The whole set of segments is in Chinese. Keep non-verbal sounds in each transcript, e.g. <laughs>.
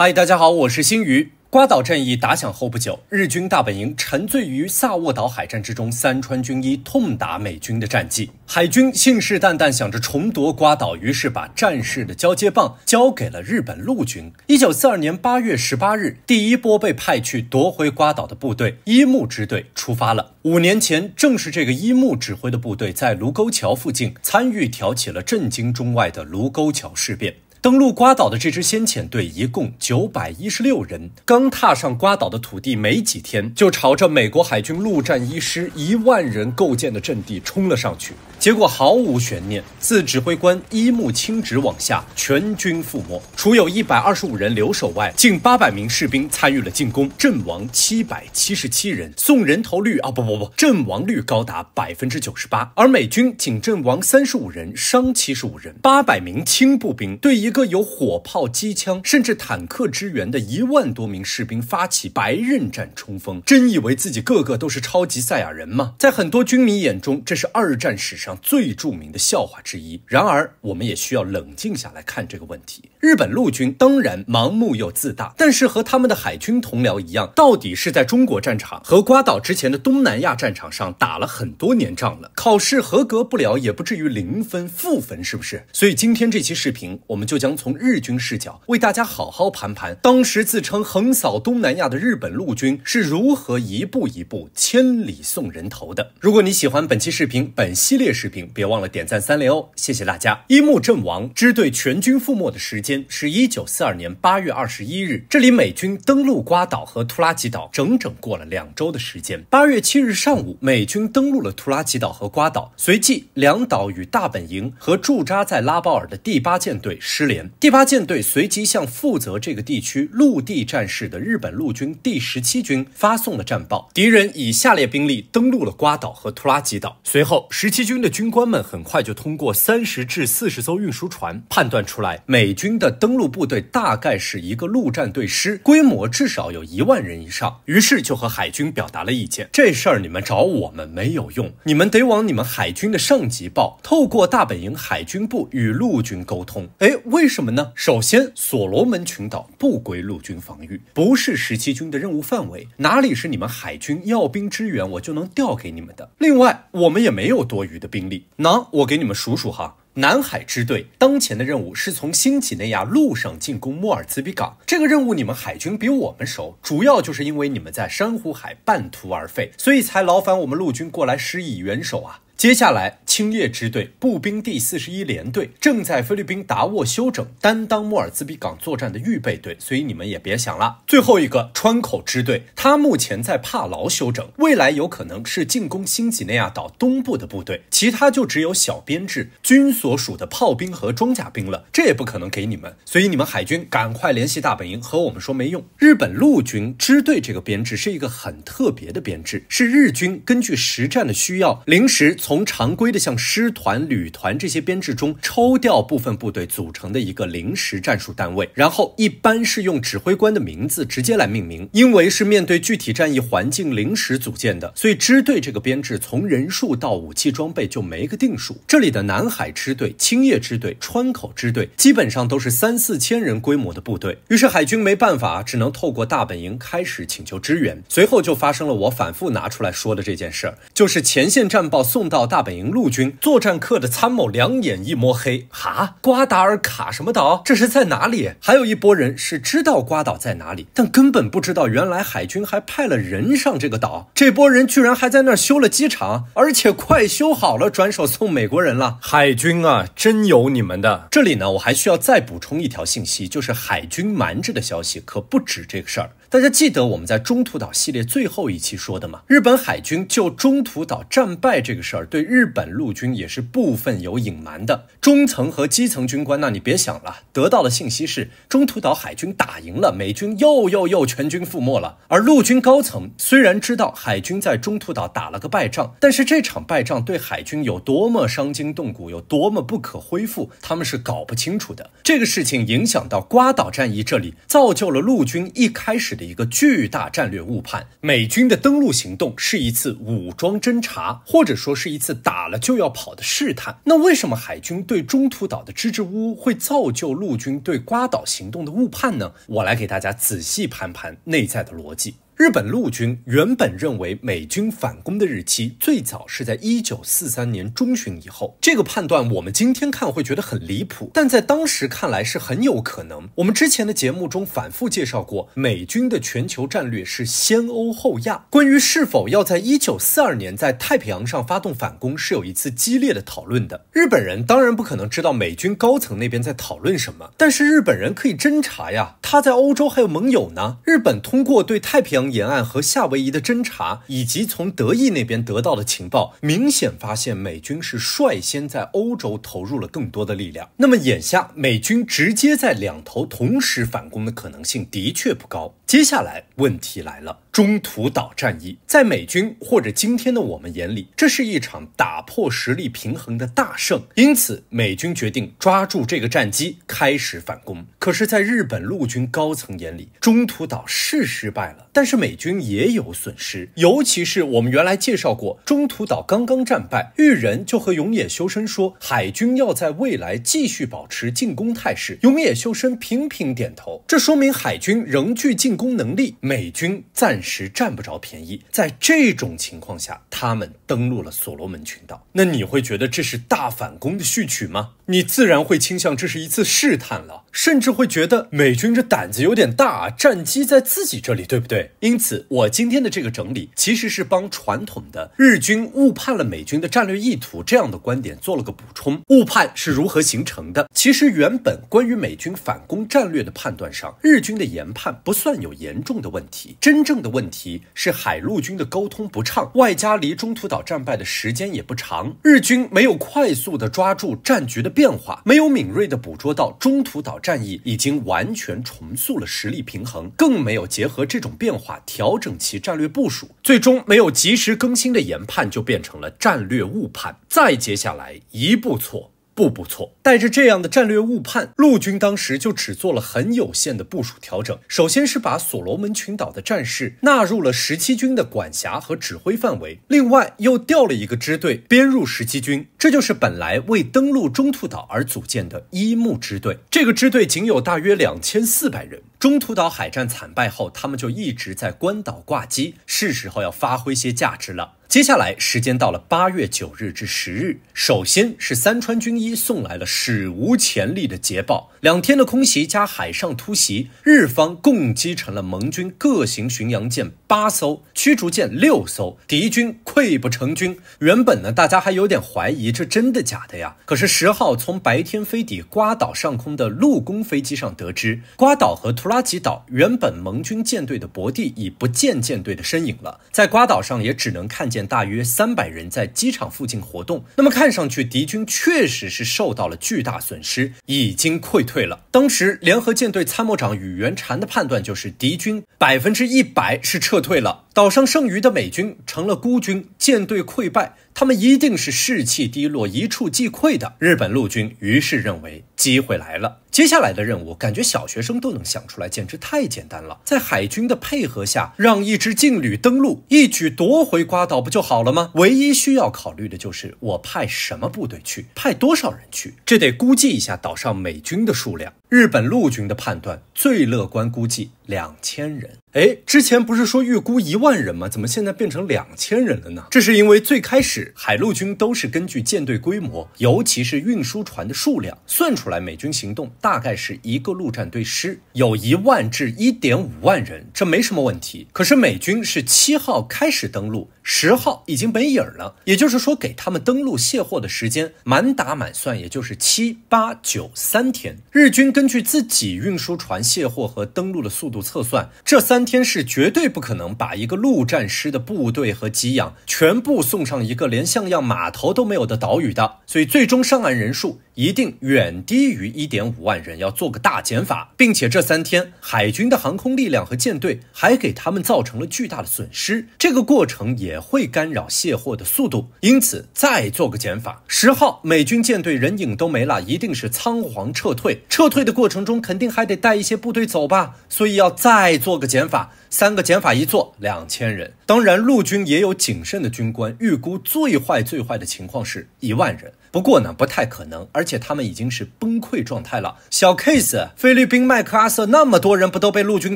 嗨，大家好，我是星宇。瓜岛战役打响后不久，日军大本营沉醉于萨沃岛海战之中，三川军医痛打美军的战绩。海军信誓旦旦想着重夺瓜岛，于是把战事的交接棒交给了日本陆军。一九四二年八月十八日，第一波被派去夺回瓜岛的部队一木支队出发了。五年前，正是这个一木指挥的部队在卢沟桥附近参与挑起了震惊中外的卢沟桥事变。登陆瓜岛的这支先遣队一共九百一十六人，刚踏上瓜岛的土地没几天，就朝着美国海军陆战一师一万人构建的阵地冲了上去。结果毫无悬念，自指挥官一木清直往下全军覆没，除有一百二十五人留守外，近八百名士兵参与了进攻，阵亡七百七十七人，送人头率啊不不不，阵亡率高达百分之九十八。而美军仅阵亡三十五人，伤七十五人，八百名轻步兵对一。一个有火炮、机枪甚至坦克支援的一万多名士兵发起白刃战冲锋，真以为自己个个都是超级赛亚人吗？在很多军迷眼中，这是二战史上最著名的笑话之一。然而，我们也需要冷静下来看这个问题。日本陆军当然盲目又自大，但是和他们的海军同僚一样，到底是在中国战场和瓜岛之前的东南亚战场上打了很多年仗了。考试合格不了，也不至于零分负分，是不是？所以今天这期视频，我们就。将从日军视角为大家好好盘盘，当时自称横扫东南亚的日本陆军是如何一步一步千里送人头的。如果你喜欢本期视频、本系列视频，别忘了点赞三连哦，谢谢大家。一木阵亡支队全军覆没的时间是1942年8月21日，这里美军登陆瓜岛和图拉吉岛整整过了两周的时间。8月7日上午，美军登陆了图拉吉岛和瓜岛，随即两岛与大本营和驻扎在拉包尔的第八舰队失。第八舰队随即向负责这个地区陆地战事的日本陆军第十七军发送了战报，敌人以下列兵力登陆了瓜岛和图拉吉岛。随后，十七军的军官们很快就通过三十至四十艘运输船判断出来，美军的登陆部队大概是一个陆战队师，规模至少有一万人以上。于是就和海军表达了意见，这事儿你们找我们没有用，你们得往你们海军的上级报，透过大本营海军部与陆军沟通。哎，为为什么呢？首先，所罗门群岛不归陆军防御，不是十七军的任务范围，哪里是你们海军要兵支援，我就能调给你们的。另外，我们也没有多余的兵力。那我给你们数数哈，南海支队当前的任务是从新几内亚陆上进攻莫尔兹比港，这个任务你们海军比我们熟，主要就是因为你们在珊瑚海半途而废，所以才劳烦我们陆军过来施以援手啊。接下来。青叶支队步兵第四十一联队正在菲律宾达沃休整，担当莫尔兹比港作战的预备队，所以你们也别想了。最后一个川口支队，他目前在帕劳休整，未来有可能是进攻新几内亚岛东部的部队。其他就只有小编制军所属的炮兵和装甲兵了，这也不可能给你们。所以你们海军赶快联系大本营和我们说没用。日本陆军支队这个编制是一个很特别的编制，是日军根据实战的需要临时从常规的像师团、旅团这些编制中抽调部分部队组成的一个临时战术单位，然后一般是用指挥官的名字直接来命名，因为是面对具体战役环境临时组建的，所以支队这个编制从人数到武器装备就没个定数。这里的南海支队、青叶支队、川口支队基本上都是三四千人规模的部队，于是海军没办法，只能透过大本营开始请求支援。随后就发生了我反复拿出来说的这件事儿，就是前线战报送到大本营陆军。军，作战课的参谋两眼一抹黑，哈，瓜达尔卡什么岛？这是在哪里？还有一波人是知道瓜岛在哪里，但根本不知道原来海军还派了人上这个岛，这波人居然还在那儿修了机场，而且快修好了，转手送美国人了。海军啊，真有你们的！这里呢，我还需要再补充一条信息，就是海军瞒着的消息可不止这个事儿。大家记得我们在中途岛系列最后一期说的吗？日本海军就中途岛战败这个事儿，对日本陆军也是部分有隐瞒的。中层和基层军官，那你别想了，得到的信息是中途岛海军打赢了，美军又又又全军覆没了。而陆军高层虽然知道海军在中途岛打了个败仗，但是这场败仗对海军有多么伤筋动骨，有多么不可恢复，他们是搞不清楚的。这个事情影响到瓜岛战役这里，造就了陆军一开始。的一个巨大战略误判，美军的登陆行动是一次武装侦察，或者说是一次打了就要跑的试探。那为什么海军对中途岛的支支吾吾会造就陆军对瓜岛行动的误判呢？我来给大家仔细盘盘内在的逻辑。日本陆军原本认为美军反攻的日期最早是在一九四三年中旬以后，这个判断我们今天看会觉得很离谱，但在当时看来是很有可能。我们之前的节目中反复介绍过，美军的全球战略是先欧后亚。关于是否要在一九四二年在太平洋上发动反攻是有一次激烈的讨论的。日本人当然不可能知道美军高层那边在讨论什么，但是日本人可以侦查呀，他在欧洲还有盟友呢。日本通过对太平洋。沿岸和夏威夷的侦查，以及从德意那边得到的情报，明显发现美军是率先在欧洲投入了更多的力量。那么眼下，美军直接在两头同时反攻的可能性的确不高。接下来。问题来了，中途岛战役在美军或者今天的我们眼里，这是一场打破实力平衡的大胜，因此美军决定抓住这个战机开始反攻。可是，在日本陆军高层眼里，中途岛是失败了，但是美军也有损失，尤其是我们原来介绍过，中途岛刚刚战败，裕仁就和永野修身说，海军要在未来继续保持进攻态势。永野修身频频点头，这说明海军仍具进攻能力。美军暂时占不着便宜，在这种情况下，他们登陆了所罗门群岛。那你会觉得这是大反攻的序曲吗？你自然会倾向这是一次试探了，甚至会觉得美军这胆子有点大啊！战机在自己这里，对不对？因此，我今天的这个整理其实是帮传统的日军误判了美军的战略意图这样的观点做了个补充。误判是如何形成的？其实，原本关于美军反攻战略的判断上，日军的研判不算有严重的问题。真正的问题是海陆军的沟通不畅，外加离中途岛战败的时间也不长，日军没有快速的抓住战局的。变化没有敏锐地捕捉到中途岛战役已经完全重塑了实力平衡，更没有结合这种变化调整其战略部署，最终没有及时更新的研判就变成了战略误判。再接下来一步错。步步错，带着这样的战略误判，陆军当时就只做了很有限的部署调整。首先是把所罗门群岛的战事纳入了十七军的管辖和指挥范围，另外又调了一个支队编入十七军，这就是本来为登陆中途岛而组建的一木支队。这个支队仅有大约两千四百人。中途岛海战惨败后，他们就一直在关岛挂机，是时候要发挥些价值了。接下来时间到了八月九日至十日，首先是三川军医送来了史无前例的捷报，两天的空袭加海上突袭，日方共击沉了盟军各型巡洋舰。八艘驱逐舰，六艘敌军溃不成军。原本呢，大家还有点怀疑，这真的假的呀？可是十号从白天飞抵瓜岛上空的陆攻飞机上得知，瓜岛和图拉吉岛原本盟军舰队的伯地已不见舰队的身影了，在瓜岛上也只能看见大约三百人在机场附近活动。那么看上去，敌军确实是受到了巨大损失，已经溃退了。当时联合舰队参谋长宇元缠的判断就是，敌军百分之一百是撤。撤退了，岛上剩余的美军成了孤军，舰队溃败，他们一定是士气低落，一触即溃的。日本陆军于是认为机会来了，接下来的任务感觉小学生都能想出来，简直太简单了。在海军的配合下，让一支劲旅登陆，一举夺回瓜岛不就好了吗？唯一需要考虑的就是我派什么部队去，派多少人去，这得估计一下岛上美军的数量。日本陆军的判断最乐观估计。两千人，哎，之前不是说预估一万人吗？怎么现在变成两千人了呢？这是因为最开始海陆军都是根据舰队规模，尤其是运输船的数量算出来，美军行动大概是一个陆战队师有一万至一点五万人，这没什么问题。可是美军是七号开始登陆，十号已经没影了，也就是说给他们登陆卸货的时间满打满算也就是七八九三天。日军根据自己运输船卸货和登陆的速度。测算这三天是绝对不可能把一个陆战师的部队和给养全部送上一个连像样码头都没有的岛屿的，所以最终上岸人数一定远低于一点五万人，要做个大减法，并且这三天海军的航空力量和舰队还给他们造成了巨大的损失，这个过程也会干扰卸货的速度，因此再做个减法。十号美军舰队人影都没了，一定是仓皇撤退，撤退的过程中肯定还得带一些部队走吧，所以要。再做个减法，三个减法一做，两千人。当然，陆军也有谨慎的军官，预估最坏最坏的情况是一万人。不过呢，不太可能，而且他们已经是崩溃状态了。小 case，菲律宾麦克阿瑟那么多人不都被陆军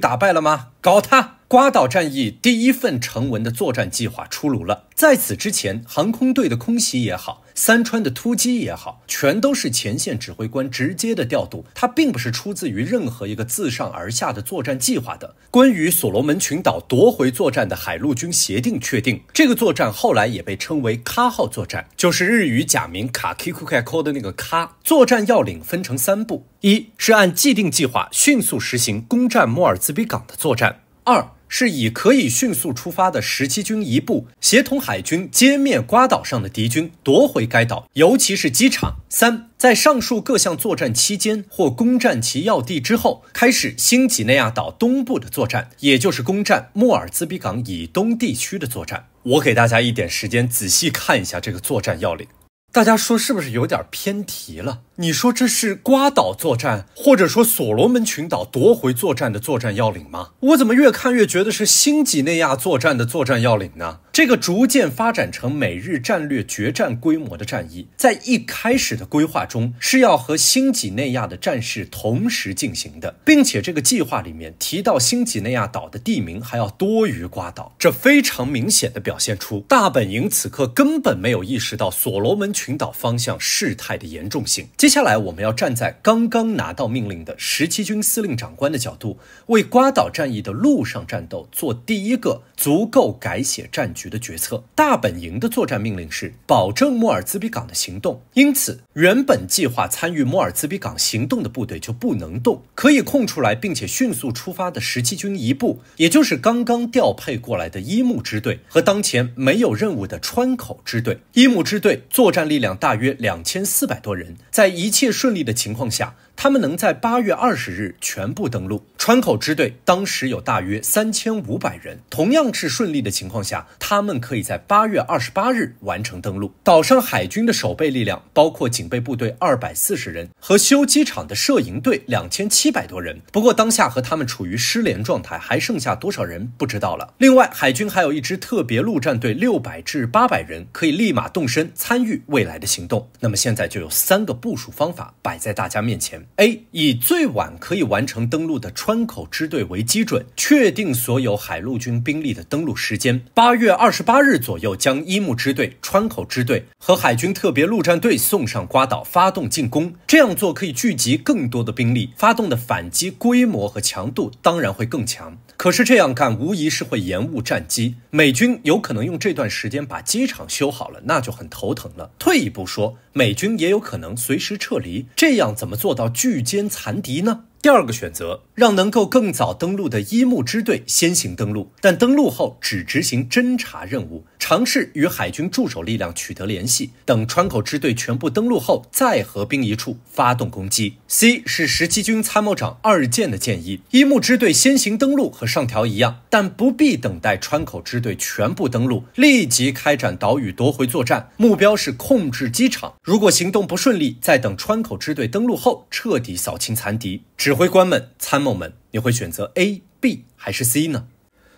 打败了吗？搞他！瓜岛战役第一份成文的作战计划出炉了。在此之前，航空队的空袭也好。三川的突击也好，全都是前线指挥官直接的调度，它并不是出自于任何一个自上而下的作战计划的。关于所罗门群岛夺回作战的海陆军协定确定，这个作战后来也被称为卡号作战，就是日语假名 k a k i k u k a k o 的那个卡。作战要领分成三步：一是按既定计划迅速实行攻占莫尔兹比港的作战；二。是以可以迅速出发的十七军一部协同海军歼灭瓜岛上的敌军，夺回该岛，尤其是机场。三，在上述各项作战期间或攻占其要地之后，开始新几内亚岛东部的作战，也就是攻占莫尔兹比港以东地区的作战。我给大家一点时间，仔细看一下这个作战要领。大家说是不是有点偏题了？你说这是瓜岛作战，或者说所罗门群岛夺回作战的作战要领吗？我怎么越看越觉得是新几内亚作战的作战要领呢？这个逐渐发展成美日战略决战规模的战役，在一开始的规划中是要和新几内亚的战事同时进行的，并且这个计划里面提到新几内亚岛的地名还要多于瓜岛，这非常明显的表现出大本营此刻根本没有意识到所罗门群岛方向事态的严重性。接下来，我们要站在刚刚拿到命令的十七军司令长官的角度，为瓜岛战役的陆上战斗做第一个足够改写战局。局的决策，大本营的作战命令是保证莫尔兹比港的行动，因此原本计划参与莫尔兹比港行动的部队就不能动，可以空出来，并且迅速出发的十七军一部，也就是刚刚调配过来的一木支队和当前没有任务的川口支队。一木支队作战力量大约两千四百多人，在一切顺利的情况下。他们能在八月二十日全部登陆川口支队，当时有大约三千五百人，同样是顺利的情况下，他们可以在八月二十八日完成登陆。岛上海军的守备力量包括警备部队二百四十人和修机场的摄影队两千七百多人，不过当下和他们处于失联状态，还剩下多少人不知道了。另外，海军还有一支特别陆战队六百至八百人，可以立马动身参与未来的行动。那么现在就有三个部署方法摆在大家面前。A 以最晚可以完成登陆的川口支队为基准，确定所有海陆军兵力的登陆时间。八月二十八日左右，将一木支队、川口支队和海军特别陆战队送上瓜岛，发动进攻。这样做可以聚集更多的兵力，发动的反击规模和强度当然会更强。可是这样干无疑是会延误战机，美军有可能用这段时间把机场修好了，那就很头疼了。退一步说，美军也有可能随时撤离，这样怎么做到？聚歼残敌呢？第二个选择，让能够更早登陆的一木支队先行登陆，但登陆后只执行侦察任务，尝试与海军驻守力量取得联系，等川口支队全部登陆后再和兵一处发动攻击。C 是十七军参谋长二建的建议，一木支队先行登陆和上条一样，但不必等待川口支队全部登陆，立即开展岛屿夺回作战，目标是控制机场。如果行动不顺利，再等川口支队登陆后彻底扫清残敌。指挥官们、参谋们，你会选择 A、B 还是 C 呢？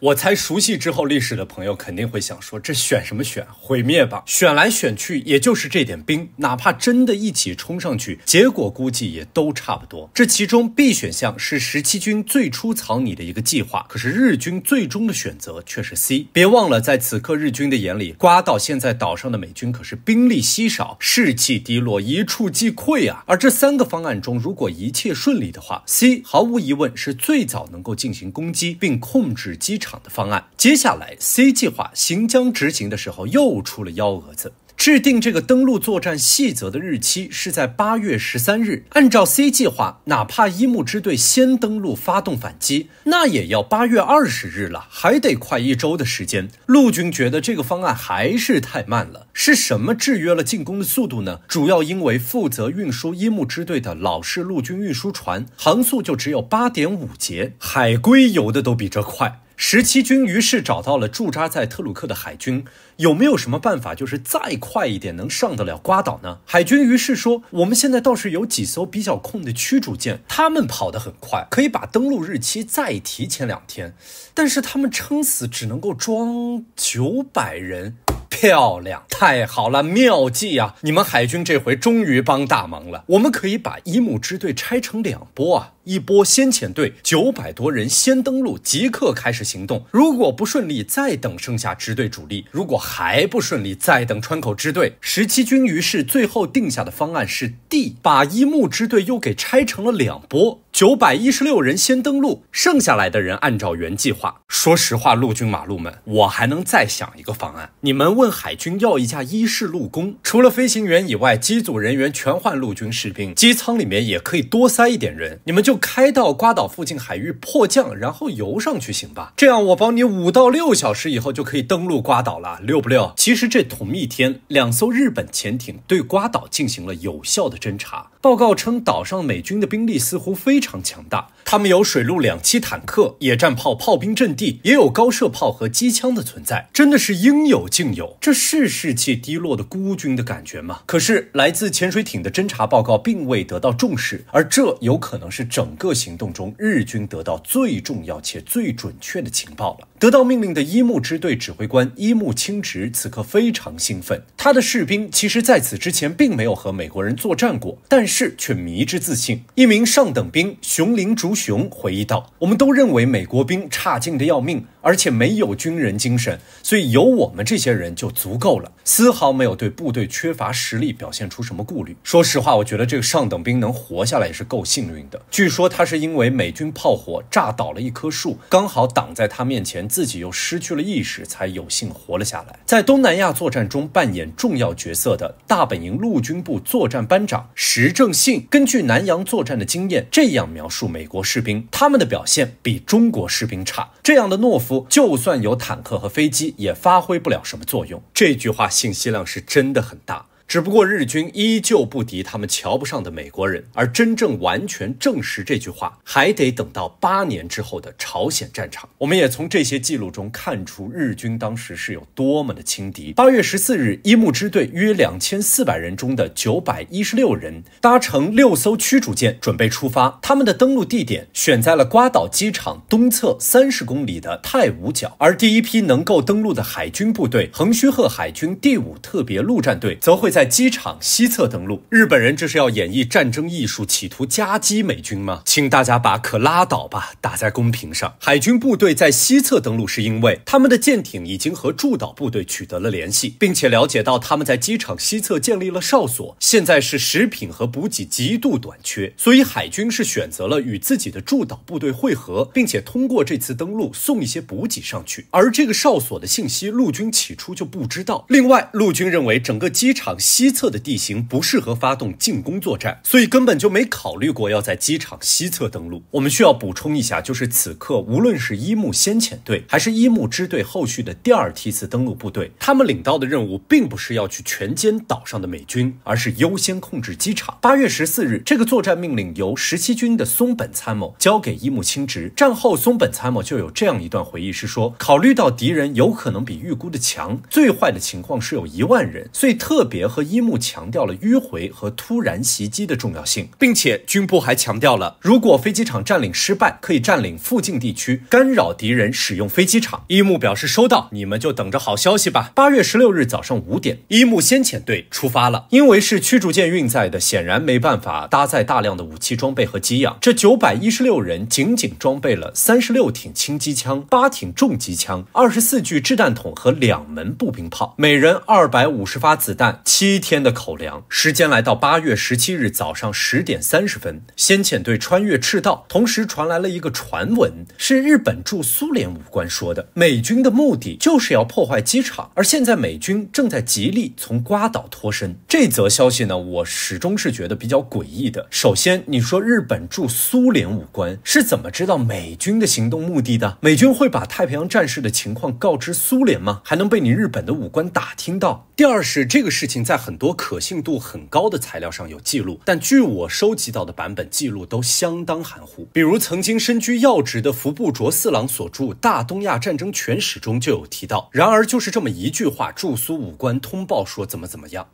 我才熟悉之后历史的朋友肯定会想说，这选什么选毁灭吧？选来选去也就是这点兵，哪怕真的一起冲上去，结果估计也都差不多。这其中 B 选项是十七军最初草拟的一个计划，可是日军最终的选择却是 C。别忘了，在此刻日军的眼里，瓜岛现在岛上的美军可是兵力稀少，士气低落，一触即溃啊！而这三个方案中，如果一切顺利的话，C 毫无疑问是最早能够进行攻击并控制机场。的方案，接下来 C 计划行将执行的时候又出了幺蛾子。制定这个登陆作战细则的日期是在八月十三日。按照 C 计划，哪怕伊木支队先登陆发动反击，那也要八月二十日了，还得快一周的时间。陆军觉得这个方案还是太慢了。是什么制约了进攻的速度呢？主要因为负责运输伊木支队的老式陆军运输船航速就只有八点五节，海龟游的都比这快。十七军于是找到了驻扎在特鲁克的海军，有没有什么办法，就是再快一点能上得了瓜岛呢？海军于是说，我们现在倒是有几艘比较空的驱逐舰，他们跑得很快，可以把登陆日期再提前两天。但是他们撑死只能够装九百人。漂亮，太好了，妙计啊！你们海军这回终于帮大忙了，我们可以把伊姆支队拆成两波啊。一波先遣队九百多人先登陆，即刻开始行动。如果不顺利，再等剩下支队主力。如果还不顺利，再等川口支队。十七军于是最后定下的方案是 D，把一木支队又给拆成了两波，九百一十六人先登陆，剩下来的人按照原计划。说实话，陆军马路们，我还能再想一个方案。你们问海军要一架伊式陆攻，除了飞行员以外，机组人员全换陆军士兵，机舱里面也可以多塞一点人，你们就。开到瓜岛附近海域迫降，然后游上去行吧？这样我帮你五到六小时以后就可以登陆瓜岛了，六不六？其实这同一天，两艘日本潜艇对瓜岛进行了有效的侦察，报告称岛上美军的兵力似乎非常强大，他们有水陆两栖坦克、野战炮、炮兵阵地，也有高射炮和机枪的存在，真的是应有尽有。这是士气低落的孤军的感觉吗？可是来自潜水艇的侦察报告并未得到重视，而这有可能是整。整个行动中，日军得到最重要且最准确的情报了。得到命令的一木支队指挥官一木清直此刻非常兴奋。他的士兵其实在此之前并没有和美国人作战过，但是却迷之自信。一名上等兵熊林竹雄回忆道：“我们都认为美国兵差劲的要命，而且没有军人精神，所以有我们这些人就足够了，丝毫没有对部队缺乏实力表现出什么顾虑。”说实话，我觉得这个上等兵能活下来也是够幸运的。据，说他是因为美军炮火炸倒了一棵树，刚好挡在他面前，自己又失去了意识，才有幸活了下来。在东南亚作战中扮演重要角色的大本营陆军部作战班长石正信，根据南洋作战的经验，这样描述美国士兵：“他们的表现比中国士兵差，这样的懦夫，就算有坦克和飞机，也发挥不了什么作用。”这句话信息量是真的很大。只不过日军依旧不敌他们瞧不上的美国人，而真正完全证实这句话，还得等到八年之后的朝鲜战场。我们也从这些记录中看出日军当时是有多么的轻敌。八月十四日，一木支队约两千四百人中的九百一十六人搭乘六艘驱逐舰准备出发，他们的登陆地点选在了瓜岛机场东侧三十公里的太武角，而第一批能够登陆的海军部队横须贺海军第五特别陆战队则会。在机场西侧登陆，日本人这是要演绎战争艺术，企图夹击美军吗？请大家把可拉倒吧打在公屏上。海军部队在西侧登陆，是因为他们的舰艇已经和驻岛部队取得了联系，并且了解到他们在机场西侧建立了哨所，现在是食品和补给极度短缺，所以海军是选择了与自己的驻岛部队会合，并且通过这次登陆送一些补给上去。而这个哨所的信息，陆军起初就不知道。另外，陆军认为整个机场。西侧的地形不适合发动进攻作战，所以根本就没考虑过要在机场西侧登陆。我们需要补充一下，就是此刻无论是一木先遣队还是一木支队后续的第二梯次登陆部队，<laughs> 他们领到的任务并不是要去全歼岛上的美军，而是优先控制机场。八月十四日，这个作战命令由十七军的松本参谋交给一木清直。战后，松本参谋就有这样一段回忆，是说考虑到敌人有可能比预估的强，最坏的情况是有一万人，所以特别。和一木强调了迂回和突然袭击的重要性，并且军部还强调了，如果飞机场占领失败，可以占领附近地区，干扰敌人使用飞机场。一木表示收到，你们就等着好消息吧。八月十六日早上五点，一木先遣队出发了。因为是驱逐舰运载的，显然没办法搭载大量的武器装备和机养。这九百一十六人仅仅装备了三十六挺轻机枪、八挺重机枪、二十四具掷弹筒和两门步兵炮，每人二百五十发子弹。七。七天的口粮，时间来到八月十七日早上十点三十分，先遣队穿越赤道，同时传来了一个传闻，是日本驻苏联武官说的，美军的目的就是要破坏机场，而现在美军正在极力从瓜岛脱身。这则消息呢，我始终是觉得比较诡异的。首先，你说日本驻苏联武官是怎么知道美军的行动目的的？美军会把太平洋战事的情况告知苏联吗？还能被你日本的武官打听到？第二是这个事情在。在很多可信度很高的材料上有记录，但据我收集到的版本记录都相当含糊。比如曾经身居要职的服部卓四郎所著《大东亚战争全史》中就有提到。然而就是这么一句话，驻苏武官通报说怎么怎么样，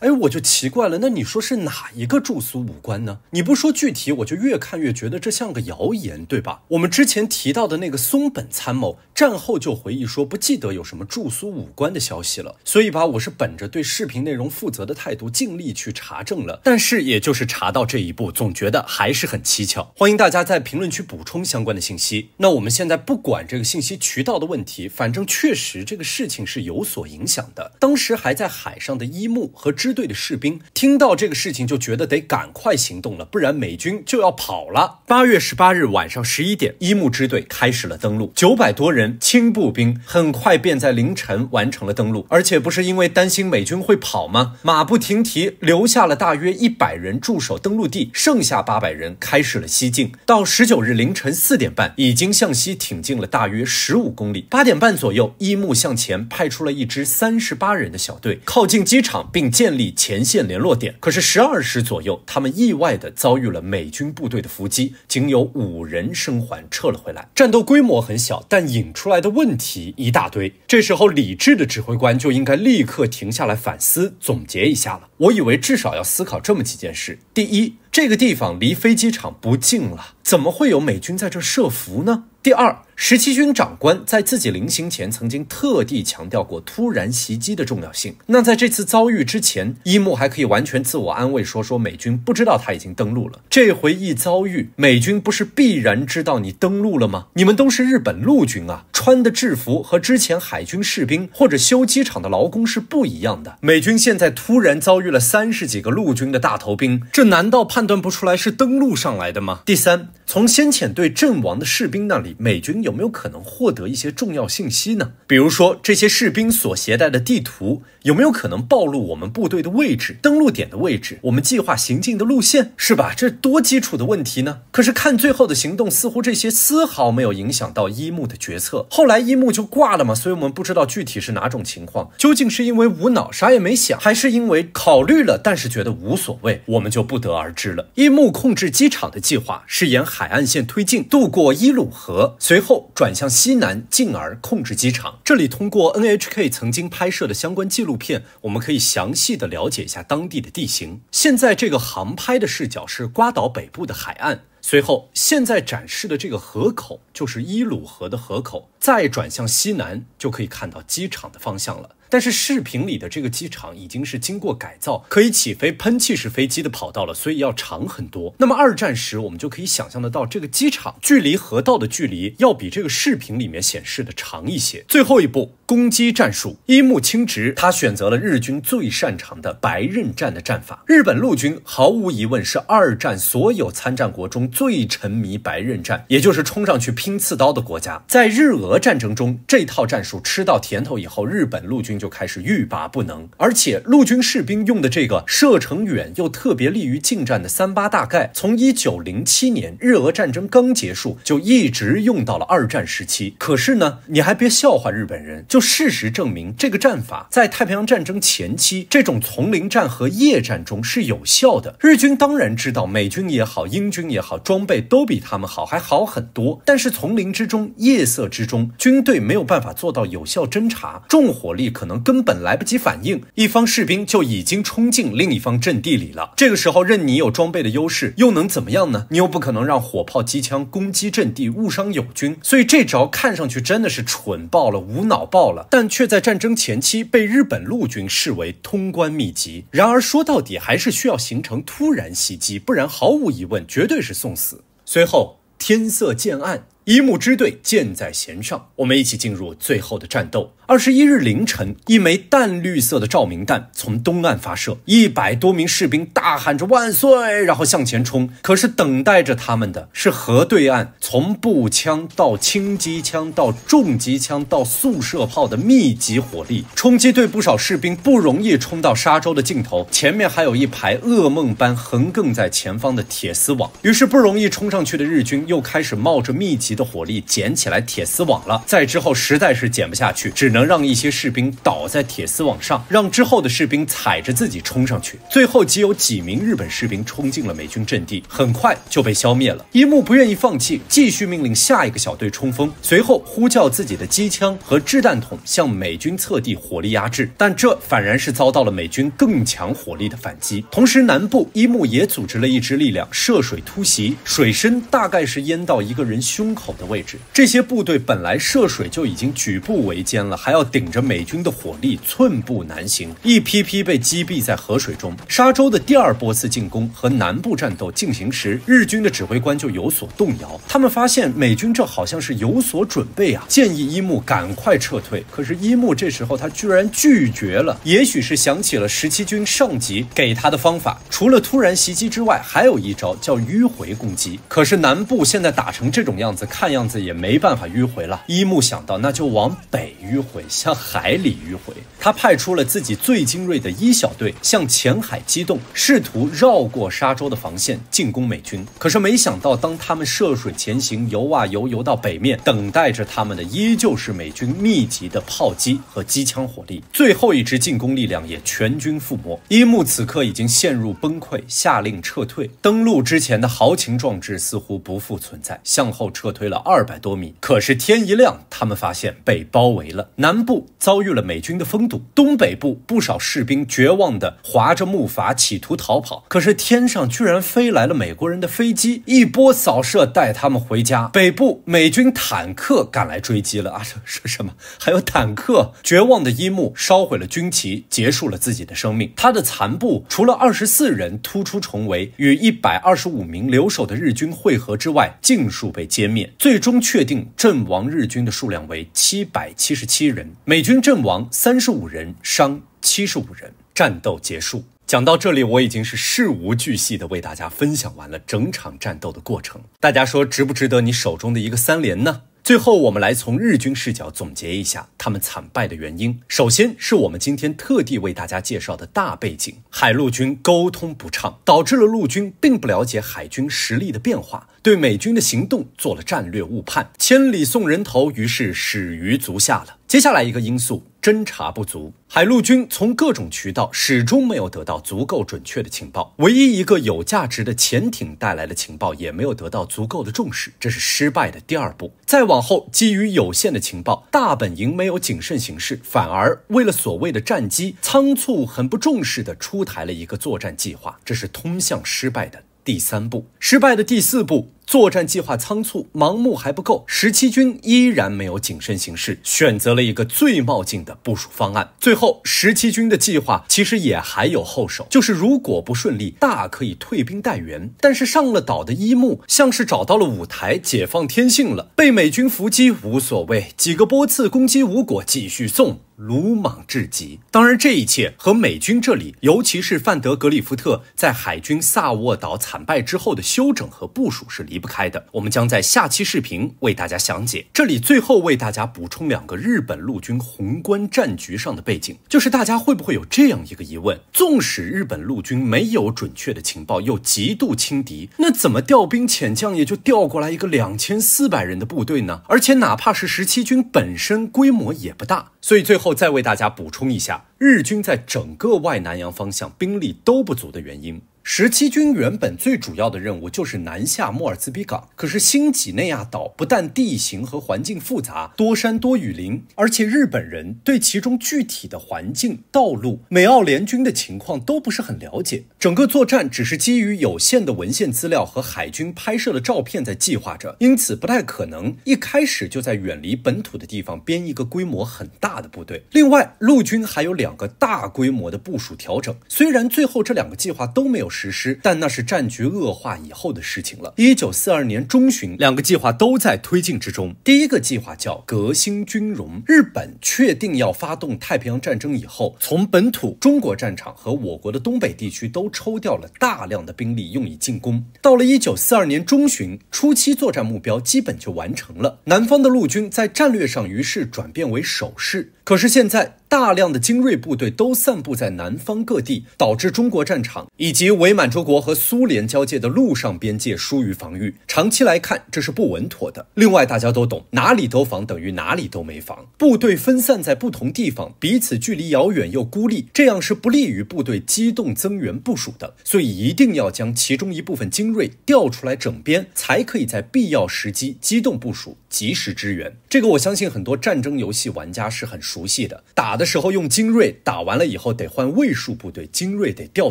哎，我就奇怪了。那你说是哪一个驻苏武官呢？你不说具体，我就越看越觉得这像个谣言，对吧？我们之前提到的那个松本参谋。战后就回忆说不记得有什么驻苏武官的消息了，所以吧，我是本着对视频内容负责的态度，尽力去查证了，但是也就是查到这一步，总觉得还是很蹊跷。欢迎大家在评论区补充相关的信息。那我们现在不管这个信息渠道的问题，反正确实这个事情是有所影响的。当时还在海上的伊木和支队的士兵听到这个事情，就觉得得赶快行动了，不然美军就要跑了。八月十八日晚上十一点，一木支队开始了登陆，九百多人。轻步兵很快便在凌晨完成了登陆，而且不是因为担心美军会跑吗？马不停蹄留下了大约一百人驻守登陆地，剩下八百人开始了西进。到十九日凌晨四点半，已经向西挺进了大约十五公里。八点半左右，一木向前派出了一支三十八人的小队靠近机场并建立前线联络点。可是十二时左右，他们意外地遭遇了美军部队的伏击，仅有五人生还撤了回来。战斗规模很小，但引。出来的问题一大堆，这时候理智的指挥官就应该立刻停下来反思总结一下了。我以为至少要思考这么几件事：第一。这个地方离飞机场不近了，怎么会有美军在这设伏呢？第二，十七军长官在自己临行前曾经特地强调过突然袭击的重要性。那在这次遭遇之前，一木还可以完全自我安慰说说美军不知道他已经登陆了。这回一遭遇，美军不是必然知道你登陆了吗？你们都是日本陆军啊，穿的制服和之前海军士兵或者修机场的劳工是不一样的。美军现在突然遭遇了三十几个陆军的大头兵，这难道判？判断不出来是登陆上来的吗？第三，从先遣队阵亡的士兵那里，美军有没有可能获得一些重要信息呢？比如说这些士兵所携带的地图，有没有可能暴露我们部队的位置、登陆点的位置、我们计划行进的路线，是吧？这多基础的问题呢？可是看最后的行动，似乎这些丝毫没有影响到伊木的决策。后来伊木就挂了嘛，所以我们不知道具体是哪种情况，究竟是因为无脑啥也没想，还是因为考虑了但是觉得无所谓，我们就不得而知。伊木控制机场的计划是沿海岸线推进，渡过伊鲁河，随后转向西南，进而控制机场。这里通过 NHK 曾经拍摄的相关纪录片，我们可以详细的了解一下当地的地形。现在这个航拍的视角是瓜岛北部的海岸，随后现在展示的这个河口就是伊鲁河的河口，再转向西南，就可以看到机场的方向了。但是视频里的这个机场已经是经过改造，可以起飞喷气式飞机的跑道了，所以要长很多。那么二战时，我们就可以想象的到，这个机场距离河道的距离要比这个视频里面显示的长一些。最后一步，攻击战术。一木清直他选择了日军最擅长的白刃战的战法。日本陆军毫无疑问是二战所有参战国中最沉迷白刃战，也就是冲上去拼刺刀的国家。在日俄战争中，这套战术吃到甜头以后，日本陆军就。就开始欲罢不能，而且陆军士兵用的这个射程远又特别利于近战的三八大盖，从一九零七年日俄战争刚结束就一直用到了二战时期。可是呢，你还别笑话日本人，就事实证明，这个战法在太平洋战争前期这种丛林战和夜战中是有效的。日军当然知道美军也好，英军也好，装备都比他们好，还好很多。但是丛林之中，夜色之中，军队没有办法做到有效侦察，重火力可能。根本来不及反应，一方士兵就已经冲进另一方阵地里了。这个时候，任你有装备的优势，又能怎么样呢？你又不可能让火炮、机枪攻击阵地误伤友军，所以这招看上去真的是蠢爆了、无脑爆了，但却在战争前期被日本陆军视为通关秘籍。然而说到底，还是需要形成突然袭击，不然毫无疑问，绝对是送死。随后天色渐暗，一木支队箭在弦上，我们一起进入最后的战斗。二十一日凌晨，一枚淡绿色的照明弹从东岸发射，一百多名士兵大喊着“万岁”，然后向前冲。可是等待着他们的是河对岸从步枪到轻机枪到重机枪到速射炮的密集火力。冲击队不少士兵不容易冲到沙洲的尽头，前面还有一排噩梦般横亘在前方的铁丝网。于是不容易冲上去的日军又开始冒着密集的火力捡起来铁丝网了。再之后实在是捡不下去，只。能让一些士兵倒在铁丝网上，让之后的士兵踩着自己冲上去。最后，仅有几名日本士兵冲进了美军阵地，很快就被消灭了。一木不愿意放弃，继续命令下一个小队冲锋，随后呼叫自己的机枪和掷弹筒向美军侧地火力压制，但这反而是遭到了美军更强火力的反击。同时，南部一木也组织了一支力量涉水突袭，水深大概是淹到一个人胸口的位置。这些部队本来涉水就已经举步维艰了。还要顶着美军的火力，寸步难行。一批批被击毙在河水中。沙洲的第二波次进攻和南部战斗进行时，日军的指挥官就有所动摇。他们发现美军这好像是有所准备啊，建议一木赶快撤退。可是一木这时候他居然拒绝了，也许是想起了十七军上级给他的方法，除了突然袭击之外，还有一招叫迂回攻击。可是南部现在打成这种样子，看样子也没办法迂回了。一木想到，那就往北迂。向海里迂回，他派出了自己最精锐的一小队向浅海机动，试图绕过沙洲的防线进攻美军。可是没想到，当他们涉水前行，游啊游，游到北面，等待着他们的依旧是美军密集的炮击和机枪火力。最后一支进攻力量也全军覆没。一木此刻已经陷入崩溃，下令撤退。登陆之前的豪情壮志似乎不复存在，向后撤退了二百多米。可是天一亮，他们发现被包围了。南部遭遇了美军的封堵，东北部不少士兵绝望地划着木筏企图逃跑，可是天上居然飞来了美国人的飞机，一波扫射带他们回家。北部美军坦克赶来追击了，啊，这 <laughs> 是什么？还有坦克，绝望的一幕，烧毁了军旗，结束了自己的生命。他的残部除了二十四人突出重围与一百二十五名留守的日军汇合之外，尽数被歼灭。最终确定阵亡日军的数量为七百七十七人。人，美军阵亡三十五人，伤七十五人，战斗结束。讲到这里，我已经是事无巨细的为大家分享完了整场战斗的过程。大家说值不值得你手中的一个三连呢？最后，我们来从日军视角总结一下他们惨败的原因。首先是我们今天特地为大家介绍的大背景：海陆军沟通不畅，导致了陆军并不了解海军实力的变化，对美军的行动做了战略误判，千里送人头，于是始于足下了。接下来一个因素。侦查不足，海陆军从各种渠道始终没有得到足够准确的情报，唯一一个有价值的潜艇带来的情报也没有得到足够的重视，这是失败的第二步。再往后，基于有限的情报，大本营没有谨慎行事，反而为了所谓的战机仓促、很不重视的出台了一个作战计划，这是通向失败的第三步。失败的第四步。作战计划仓促、盲目还不够，十七军依然没有谨慎行事，选择了一个最冒进的部署方案。最后，十七军的计划其实也还有后手，就是如果不顺利，大可以退兵待援。但是上了岛的一木像是找到了舞台，解放天性了，被美军伏击无所谓，几个波次攻击无果，继续送，鲁莽至极。当然，这一切和美军这里，尤其是范德格里夫特在海军萨沃岛惨败之后的休整和部署是离。离不开的，我们将在下期视频为大家详解。这里最后为大家补充两个日本陆军宏观战局上的背景，就是大家会不会有这样一个疑问：纵使日本陆军没有准确的情报，又极度轻敌，那怎么调兵遣将也就调过来一个两千四百人的部队呢？而且哪怕是十七军本身规模也不大，所以最后再为大家补充一下，日军在整个外南洋方向兵力都不足的原因。十七军原本最主要的任务就是南下莫尔兹比港，可是新几内亚岛不但地形和环境复杂，多山多雨林，而且日本人对其中具体的环境、道路、美澳联军的情况都不是很了解，整个作战只是基于有限的文献资料和海军拍摄的照片在计划着，因此不太可能一开始就在远离本土的地方编一个规模很大的部队。另外，陆军还有两个大规模的部署调整，虽然最后这两个计划都没有。实施，但那是战局恶化以后的事情了。一九四二年中旬，两个计划都在推进之中。第一个计划叫革新军容。日本确定要发动太平洋战争以后，从本土、中国战场和我国的东北地区都抽调了大量的兵力用以进攻。到了一九四二年中旬，初期作战目标基本就完成了。南方的陆军在战略上于是转变为守势。可是现在大量的精锐部队都散布在南方各地，导致中国战场以及伪满洲国和苏联交界的陆上边界疏于防御。长期来看，这是不稳妥的。另外，大家都懂，哪里都防等于哪里都没防。部队分散在不同地方，彼此距离遥远又孤立，这样是不利于部队机动增援部署的。所以一定要将其中一部分精锐调出来整编，才可以在必要时机机动部署，及时支援。这个我相信很多战争游戏玩家是很熟。熟悉的打的时候用精锐，打完了以后得换卫戍部队，精锐得调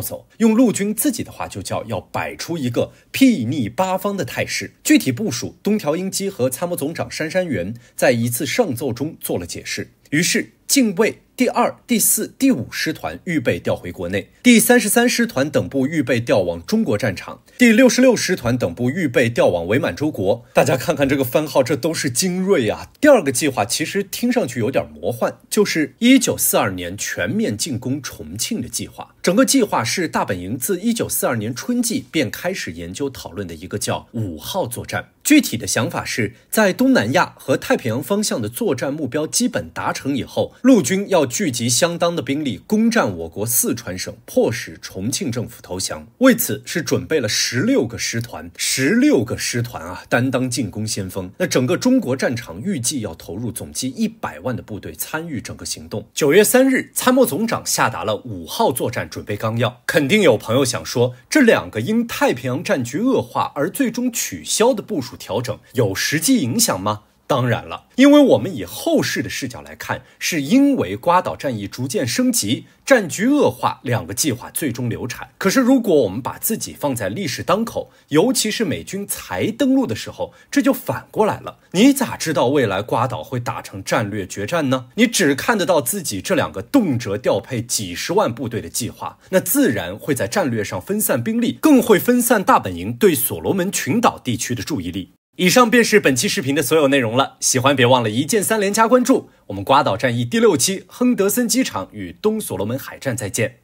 走。用陆军自己的话就叫要摆出一个睥睨八方的态势。具体部署，东条英机和参谋总长杉山元在一次上奏中做了解释。于是，近卫。第二、第四、第五师团预备调回国内，第三十三师团等部预备调往中国战场，第六十六师团等部预备调往伪满洲国。大家看看这个番号，这都是精锐啊！第二个计划其实听上去有点魔幻，就是一九四二年全面进攻重庆的计划。整个计划是大本营自一九四二年春季便开始研究讨论的一个叫“五号作战”。具体的想法是在东南亚和太平洋方向的作战目标基本达成以后，陆军要。聚集相当的兵力，攻占我国四川省，迫使重庆政府投降。为此，是准备了十六个师团，十六个师团啊，担当进攻先锋。那整个中国战场预计要投入总计一百万的部队参与整个行动。九月三日，参谋总长下达了五号作战准备纲要。肯定有朋友想说，这两个因太平洋战局恶化而最终取消的部署调整，有实际影响吗？当然了，因为我们以后世的视角来看，是因为瓜岛战役逐渐升级，战局恶化，两个计划最终流产。可是，如果我们把自己放在历史当口，尤其是美军才登陆的时候，这就反过来了。你咋知道未来瓜岛会打成战略决战呢？你只看得到自己这两个动辄调配几十万部队的计划，那自然会在战略上分散兵力，更会分散大本营对所罗门群岛地区的注意力。以上便是本期视频的所有内容了。喜欢别忘了一键三连加关注。我们瓜岛战役第六期，亨德森机场与东所罗门海战再见。